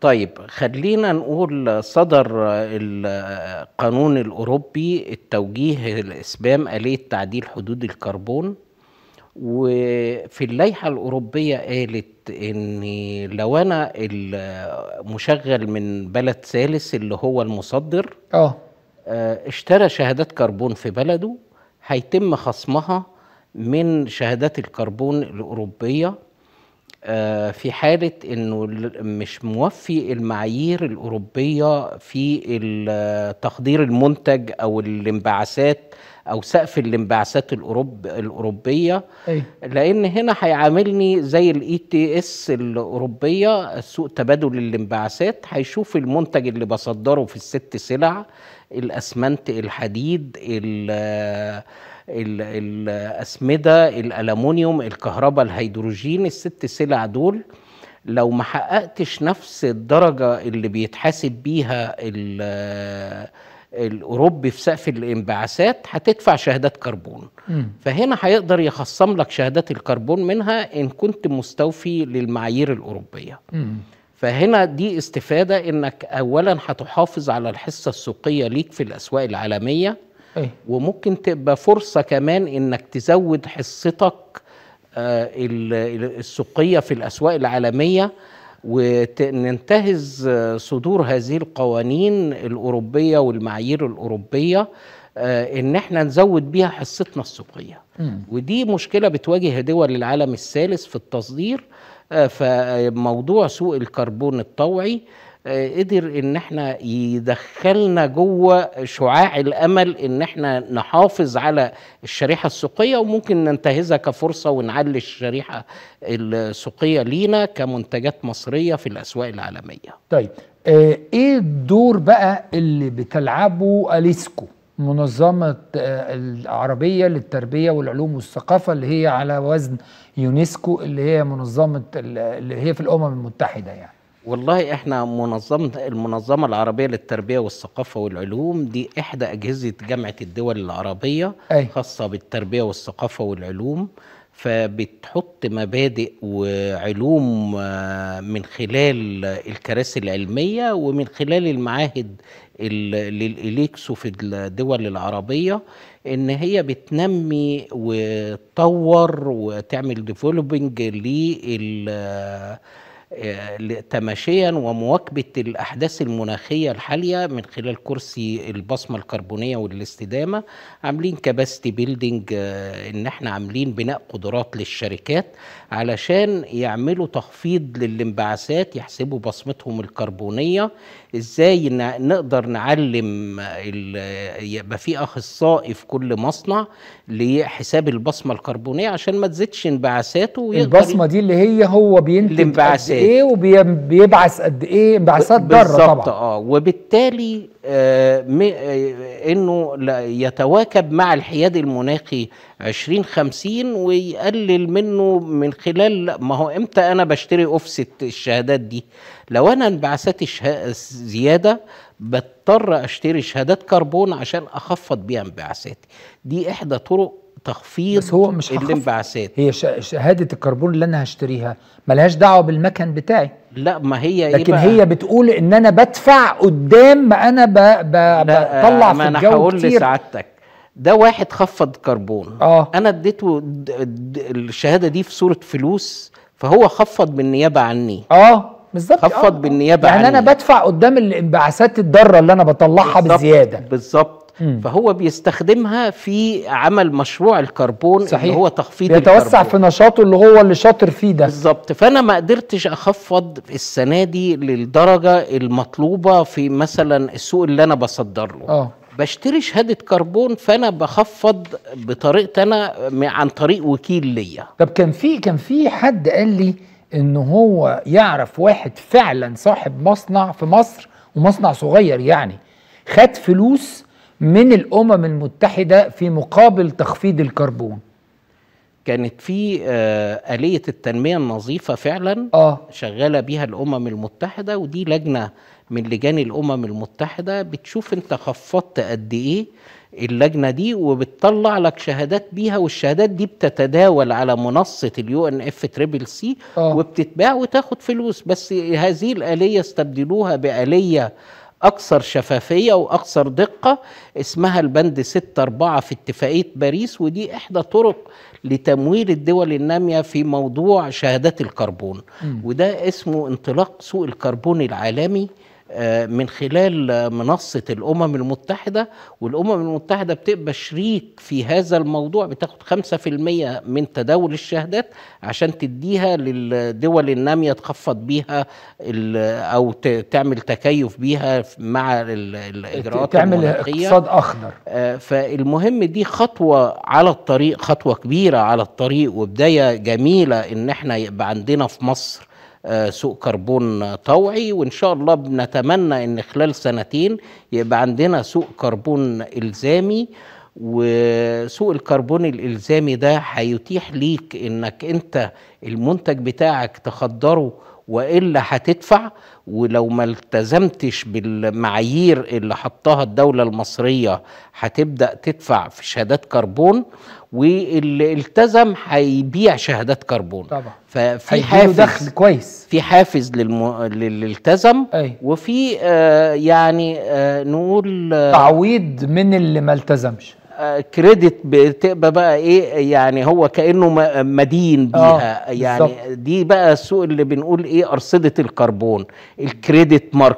طيب خلينا نقول صدر القانون الأوروبي التوجيه لإسبام آلية تعديل حدود الكربون وفي اللائحة الأوروبية قالت إن لو أنا المشغل من بلد ثالث اللي هو المصدر اه, آه، اشترى شهادات كربون في بلده هيتم خصمها من شهادات الكربون الأوروبية آه، في حالة أنه مش موفي المعايير الأوروبية في تقدير المنتج أو الانبعاثات أو سقف الانبعاثات الأوروب الأوروبية أي. لأن هنا هيعاملني زي الإي تي e إس الأوروبية سوق تبادل الانبعاثات هيشوف المنتج اللي بصدره في الست سلع الأسمنت الحديد ال الاسمده الالومنيوم الكهرباء الهيدروجين الست سلع دول لو ما حققتش نفس الدرجه اللي بيتحاسب بيها الاوروبي في سقف الانبعاثات هتدفع شهادات كربون م. فهنا هيقدر يخصم لك شهادات الكربون منها ان كنت مستوفي للمعايير الاوروبيه م. فهنا دي استفاده انك اولا هتحافظ على الحصه السوقيه ليك في الاسواق العالميه أي. وممكن تبقى فرصه كمان انك تزود حصتك آه، السوقيه في الاسواق العالميه وننتهز آه، صدور هذه القوانين الاوروبيه والمعايير الاوروبيه آه، ان احنا نزود بيها حصتنا السوقيه ودي مشكله بتواجه دول العالم الثالث في التصدير فموضوع سوق الكربون الطوعي آه، قدر ان احنا يدخلنا جوه شعاع الامل ان احنا نحافظ على الشريحه السوقيه وممكن ننتهزها كفرصه ونعلي الشريحه السوقيه لينا كمنتجات مصريه في الاسواق العالميه. طيب آه، ايه الدور بقى اللي بتلعبه اليسكو منظمه آه، العربيه للتربيه والعلوم والثقافه اللي هي على وزن يونسكو اللي هي منظمه اللي هي في الامم المتحده يعني والله احنا منظمه المنظمه العربيه للتربيه والثقافه والعلوم دي احدى اجهزه جامعه الدول العربيه أي. خاصه بالتربيه والثقافه والعلوم فبتحط مبادئ وعلوم آه، من خلال الكراسي العلميه ومن خلال المعاهد للإليكسو في الدول العربية إن هي بتنمي وتطور وتعمل ديفلوبينج للمعاهد آه، تماشيا ومواكبة الأحداث المناخية الحالية من خلال كرسي البصمة الكربونية والاستدامة عاملين كباستي آه، بيلدينج إن إحنا عاملين بناء قدرات للشركات علشان يعملوا تخفيض للانبعاثات يحسبوا بصمتهم الكربونية إزاي نقدر نعلم يبقى في أخصائي في كل مصنع لحساب البصمة الكربونية عشان ما تزيدش انبعاثاته البصمة دي اللي هي هو بينتج الانبعاثات ايه, إيه وبيبعث قد ايه انبعاثات ضاره طبعا بالظبط اه وبالتالي آه آه انه يتواكب مع الحياد المناخي 2050 ويقلل منه من خلال ما هو امتى انا بشتري اوفست الشهادات دي لو انا انبعاثاتي زياده بضطر اشتري شهادات كربون عشان اخفض بيها انبعاثاتي دي احدى طرق تخفيض بس هو مش الانبعاثات هي شهاده الكربون اللي انا هشتريها ملهاش دعوه بالمكن بتاعي لا ما هي إيه لكن إيه هي بتقول ان انا بدفع قدام ما انا بطلع ب... بطلع ما في الجو انا هقول لسعادتك ده واحد خفض كربون آه. انا اديته الشهاده دي في صوره فلوس فهو خفض بالنيابه عني اه بالظبط خفض آه. بالنيابه يعني عني يعني انا بدفع قدام الانبعاثات الضاره اللي انا بطلعها بزياده بالظبط فهو بيستخدمها في عمل مشروع الكربون صحيح. اللي هو تخفيض بيتوسع الكربون. في نشاطه اللي هو اللي شاطر فيه ده بالظبط فانا ما قدرتش اخفض السنه دي للدرجه المطلوبه في مثلا السوق اللي انا بصدر له أوه. بشتري شهادة كربون فأنا بخفض بطريقة أنا عن طريق وكيل ليا طب كان في كان في حد قال لي إن هو يعرف واحد فعلا صاحب مصنع في مصر ومصنع صغير يعني خد فلوس من الامم المتحده في مقابل تخفيض الكربون كانت في آه، آلية التنمية النظيفة فعلا آه. شغالة بيها الأمم المتحدة ودي لجنة من لجان الأمم المتحدة بتشوف أنت خفضت قد إيه اللجنة دي وبتطلع لك شهادات بيها والشهادات دي بتتداول على منصة اليو ان اف تريبل سي آه. وبتتباع وتاخد فلوس بس هذه الآلية استبدلوها بآلية أكثر شفافية وأكثر دقة اسمها البند 6-4 في اتفاقية باريس ودي إحدى طرق لتمويل الدول النامية في موضوع شهادات الكربون م. وده اسمه انطلاق سوق الكربون العالمي آه، من خلال منصة الأمم المتحدة والأمم المتحدة بتبقى شريك في هذا الموضوع بتاخد 5% من تداول الشهادات عشان تديها للدول النامية تخفض بيها أو تعمل تكيف بيها مع الإجراءات تعمل اقتصاد أخضر آه، فالمهم دي خطوة على الطريق خطوة كبيرة على الطريق وبداية جميلة إن احنا يبقى عندنا في مصر آه، سوق كربون طوعي وان شاء الله بنتمنى ان خلال سنتين يبقى عندنا سوق كربون الزامي وسوق الكربون الالزامي ده هيتيح ليك انك انت المنتج بتاعك تخدره والا هتدفع ولو ما التزمتش بالمعايير اللي حطها الدوله المصريه هتبدا تدفع في شهادات كربون واللي التزم هيبيع شهادات كربون طبعا ففي حافز دخل كويس في حافز للم... للي التزم أي. وفي آه يعني آه نقول آه تعويض من اللي ما التزمش كريدت بتبقى بقى ايه يعني هو كانه مدين آه، بيها يعني بالزبط. دي بقى السوق اللي بنقول ايه ارصده الكربون الكريدت مارك